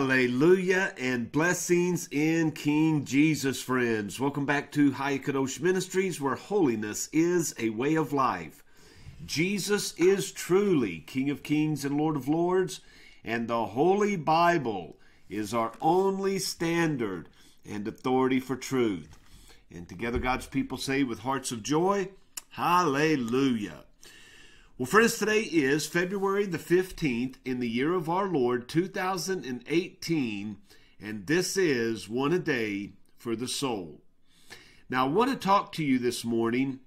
Hallelujah and blessings in King Jesus, friends. Welcome back to High Kadosh Ministries, where holiness is a way of life. Jesus is truly King of Kings and Lord of Lords, and the Holy Bible is our only standard and authority for truth. And together, God's people say with hearts of joy, Hallelujah. Well, friends, today is February the 15th in the year of our Lord 2018, and this is One a Day for the Soul. Now, I want to talk to you this morning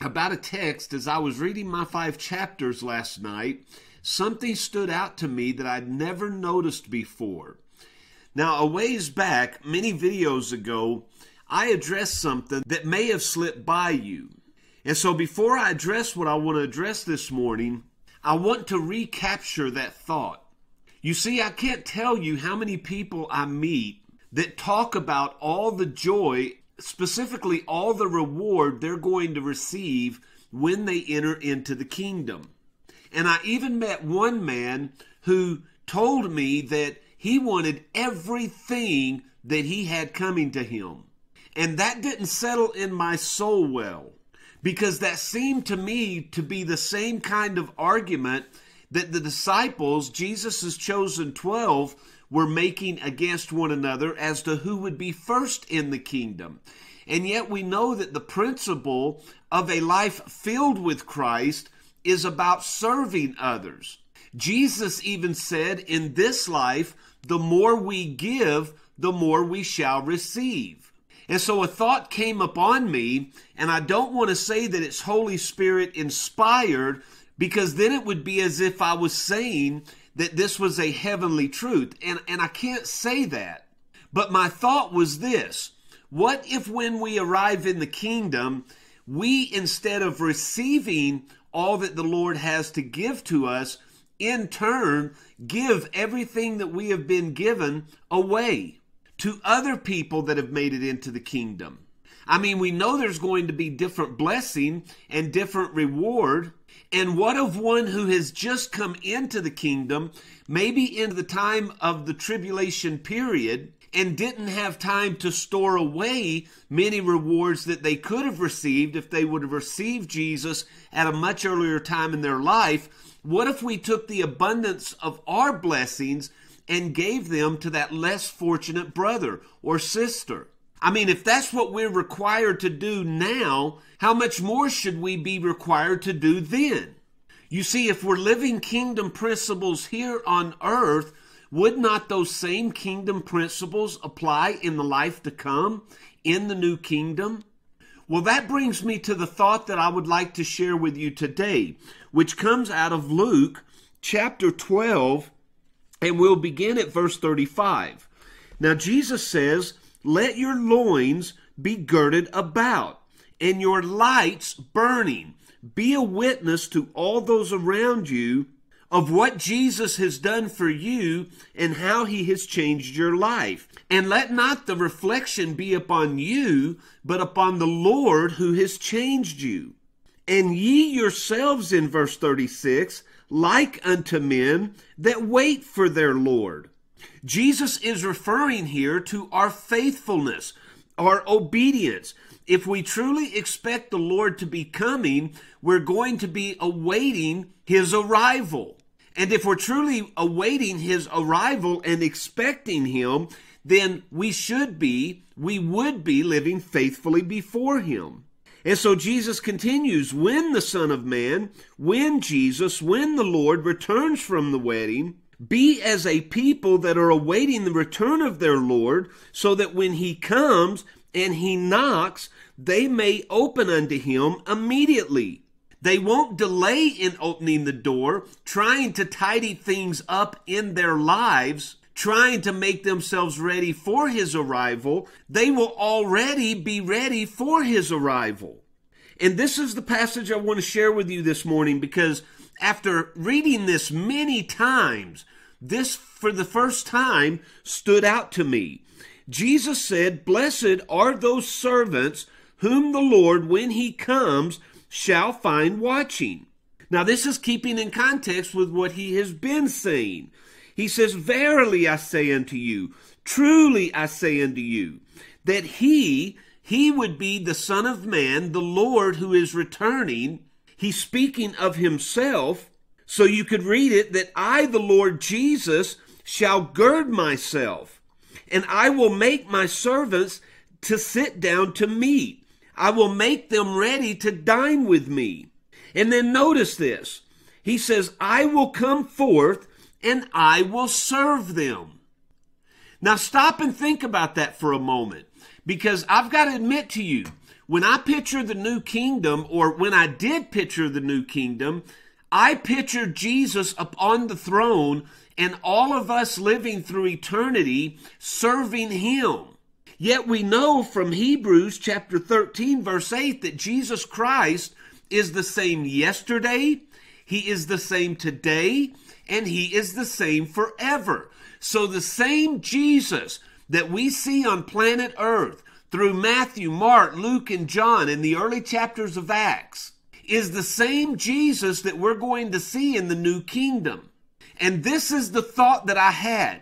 about a text as I was reading my five chapters last night. Something stood out to me that I'd never noticed before. Now, a ways back, many videos ago, I addressed something that may have slipped by you. And so before I address what I want to address this morning, I want to recapture that thought. You see, I can't tell you how many people I meet that talk about all the joy, specifically all the reward they're going to receive when they enter into the kingdom. And I even met one man who told me that he wanted everything that he had coming to him. And that didn't settle in my soul well. Because that seemed to me to be the same kind of argument that the disciples, Jesus' chosen 12, were making against one another as to who would be first in the kingdom. And yet we know that the principle of a life filled with Christ is about serving others. Jesus even said, In this life, the more we give, the more we shall receive. And so a thought came upon me, and I don't want to say that it's Holy Spirit inspired because then it would be as if I was saying that this was a heavenly truth. And, and I can't say that. But my thought was this what if when we arrive in the kingdom, we instead of receiving all that the Lord has to give to us, in turn, give everything that we have been given away? to other people that have made it into the kingdom. I mean, we know there's going to be different blessing and different reward. And what of one who has just come into the kingdom, maybe in the time of the tribulation period, and didn't have time to store away many rewards that they could have received if they would have received Jesus at a much earlier time in their life? What if we took the abundance of our blessings and gave them to that less fortunate brother or sister. I mean, if that's what we're required to do now, how much more should we be required to do then? You see, if we're living kingdom principles here on earth, would not those same kingdom principles apply in the life to come, in the new kingdom? Well, that brings me to the thought that I would like to share with you today, which comes out of Luke chapter 12 and we'll begin at verse 35. Now, Jesus says, Let your loins be girded about, and your lights burning. Be a witness to all those around you of what Jesus has done for you and how he has changed your life. And let not the reflection be upon you, but upon the Lord who has changed you. And ye yourselves, in verse 36, like unto men that wait for their Lord. Jesus is referring here to our faithfulness, our obedience. If we truly expect the Lord to be coming, we're going to be awaiting his arrival. And if we're truly awaiting his arrival and expecting him, then we should be, we would be living faithfully before him. And so Jesus continues when the Son of Man, when Jesus, when the Lord returns from the wedding, be as a people that are awaiting the return of their Lord, so that when he comes and he knocks, they may open unto him immediately. They won't delay in opening the door, trying to tidy things up in their lives trying to make themselves ready for his arrival, they will already be ready for his arrival. And this is the passage I want to share with you this morning because after reading this many times, this for the first time stood out to me. Jesus said, Blessed are those servants whom the Lord, when he comes, shall find watching. Now, this is keeping in context with what he has been saying. He says, Verily I say unto you, truly I say unto you, that he, he would be the Son of Man, the Lord who is returning. He's speaking of himself. So you could read it that I, the Lord Jesus, shall gird myself, and I will make my servants to sit down to meat. I will make them ready to dine with me. And then notice this. He says, I will come forth and I will serve them. Now, stop and think about that for a moment because I've got to admit to you, when I picture the new kingdom, or when I did picture the new kingdom, I pictured Jesus upon the throne and all of us living through eternity serving him. Yet we know from Hebrews chapter 13, verse 8, that Jesus Christ is the same yesterday, he is the same today, and he is the same forever. So the same Jesus that we see on planet Earth through Matthew, Mark, Luke, and John in the early chapters of Acts is the same Jesus that we're going to see in the new kingdom. And this is the thought that I had.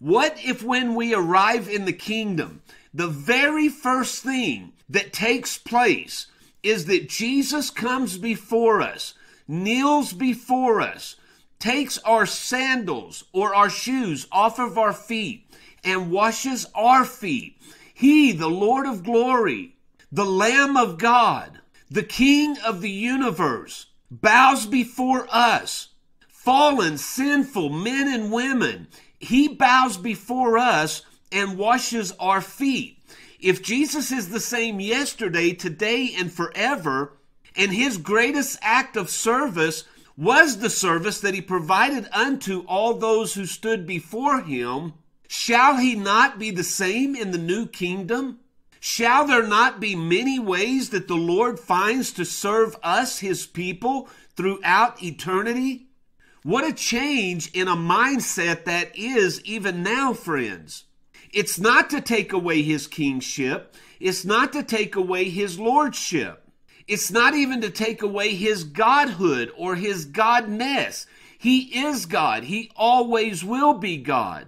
What if when we arrive in the kingdom, the very first thing that takes place is that Jesus comes before us, kneels before us, takes our sandals or our shoes off of our feet and washes our feet. He, the Lord of glory, the Lamb of God, the King of the universe, bows before us, fallen, sinful men and women. He bows before us and washes our feet. If Jesus is the same yesterday, today, and forever, and his greatest act of service was the service that he provided unto all those who stood before him, shall he not be the same in the new kingdom? Shall there not be many ways that the Lord finds to serve us, his people, throughout eternity? What a change in a mindset that is even now, friends. It's not to take away his kingship, it's not to take away his lordship. It's not even to take away his godhood or his godness. He is God. He always will be God.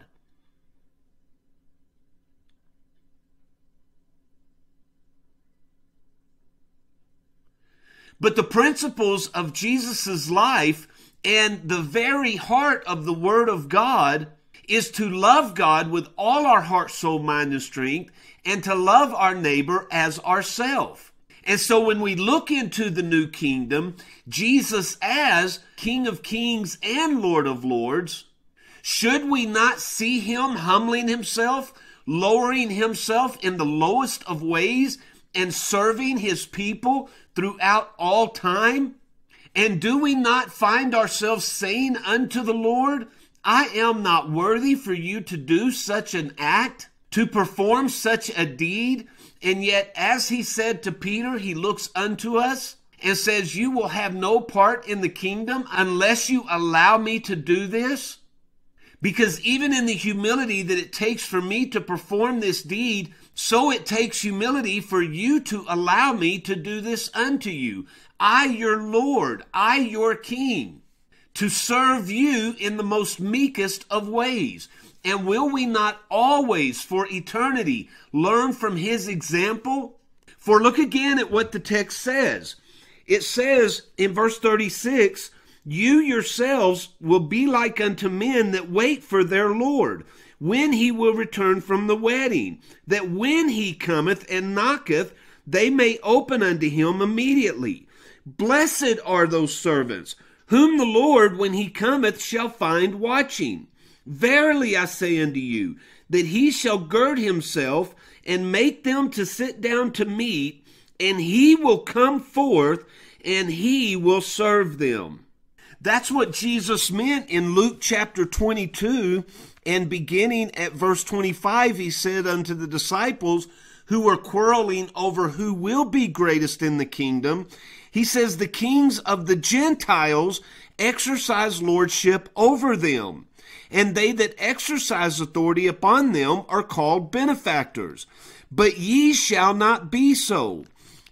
But the principles of Jesus' life and the very heart of the Word of God is to love God with all our heart, soul, mind, and strength, and to love our neighbor as ourself. And so when we look into the new kingdom, Jesus as King of Kings and Lord of Lords, should we not see him humbling himself, lowering himself in the lowest of ways, and serving his people throughout all time? And do we not find ourselves saying unto the Lord, I am not worthy for you to do such an act, to perform such a deed? And yet, as he said to Peter, he looks unto us and says, You will have no part in the kingdom unless you allow me to do this. Because even in the humility that it takes for me to perform this deed, so it takes humility for you to allow me to do this unto you. I, your Lord, I, your King to serve you in the most meekest of ways. And will we not always, for eternity, learn from his example? For look again at what the text says. It says in verse 36 You yourselves will be like unto men that wait for their Lord, when he will return from the wedding, that when he cometh and knocketh, they may open unto him immediately. Blessed are those servants whom the Lord, when he cometh, shall find watching. Verily I say unto you, that he shall gird himself and make them to sit down to meat, and he will come forth and he will serve them. That's what Jesus meant in Luke chapter 22 and beginning at verse 25. He said unto the disciples who were quarreling over who will be greatest in the kingdom, he says the kings of the Gentiles exercise lordship over them, and they that exercise authority upon them are called benefactors. But ye shall not be so.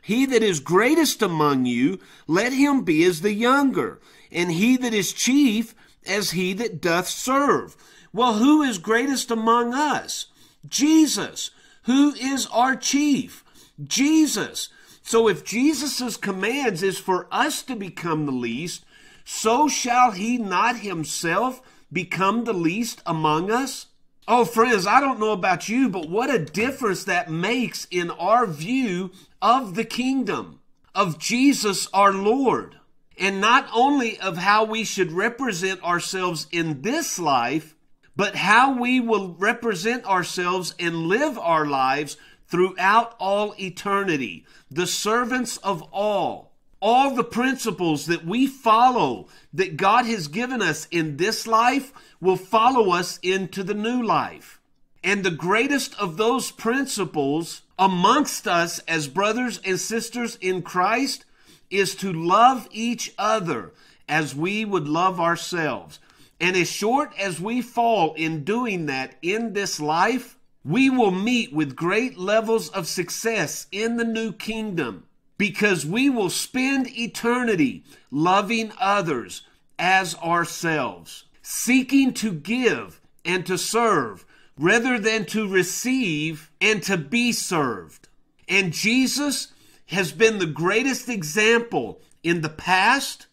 He that is greatest among you, let him be as the younger, and he that is chief, as he that doth serve. Well, who is greatest among us? Jesus. Who is our chief? Jesus. So if Jesus' commands is for us to become the least, so shall he not himself become the least among us? Oh, friends, I don't know about you, but what a difference that makes in our view of the kingdom, of Jesus our Lord, and not only of how we should represent ourselves in this life, but how we will represent ourselves and live our lives throughout all eternity, the servants of all. All the principles that we follow that God has given us in this life will follow us into the new life. And the greatest of those principles amongst us as brothers and sisters in Christ is to love each other as we would love ourselves. And as short as we fall in doing that in this life, we will meet with great levels of success in the new kingdom because we will spend eternity loving others as ourselves, seeking to give and to serve rather than to receive and to be served. And Jesus has been the greatest example in the past,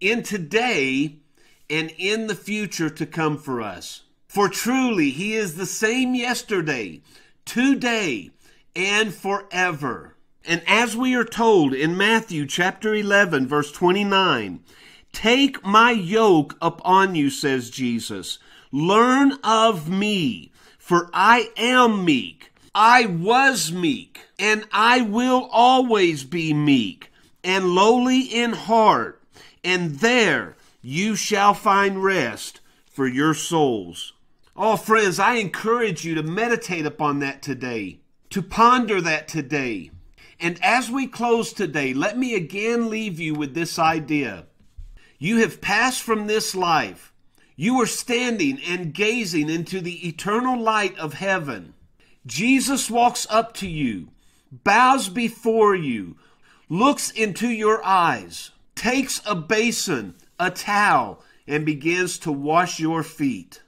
in today, and in the future to come for us. For truly he is the same yesterday, today, and forever. And as we are told in Matthew chapter 11, verse 29, Take my yoke upon you, says Jesus. Learn of me, for I am meek. I was meek, and I will always be meek, and lowly in heart, and there you shall find rest for your souls. Oh, friends, I encourage you to meditate upon that today, to ponder that today. And as we close today, let me again leave you with this idea. You have passed from this life. You are standing and gazing into the eternal light of heaven. Jesus walks up to you, bows before you, looks into your eyes, takes a basin, a towel, and begins to wash your feet.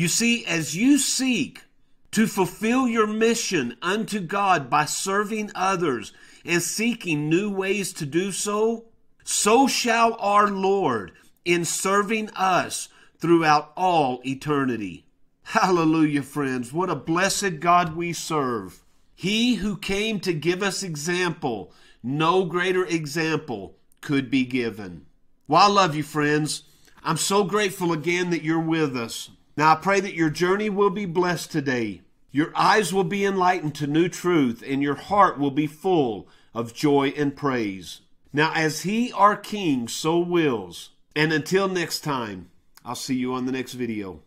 You see, as you seek to fulfill your mission unto God by serving others and seeking new ways to do so, so shall our Lord in serving us throughout all eternity. Hallelujah, friends. What a blessed God we serve. He who came to give us example, no greater example could be given. Well, I love you, friends. I'm so grateful again that you're with us. Now I pray that your journey will be blessed today. Your eyes will be enlightened to new truth, and your heart will be full of joy and praise. Now, as He, our King, so wills. And until next time, I'll see you on the next video.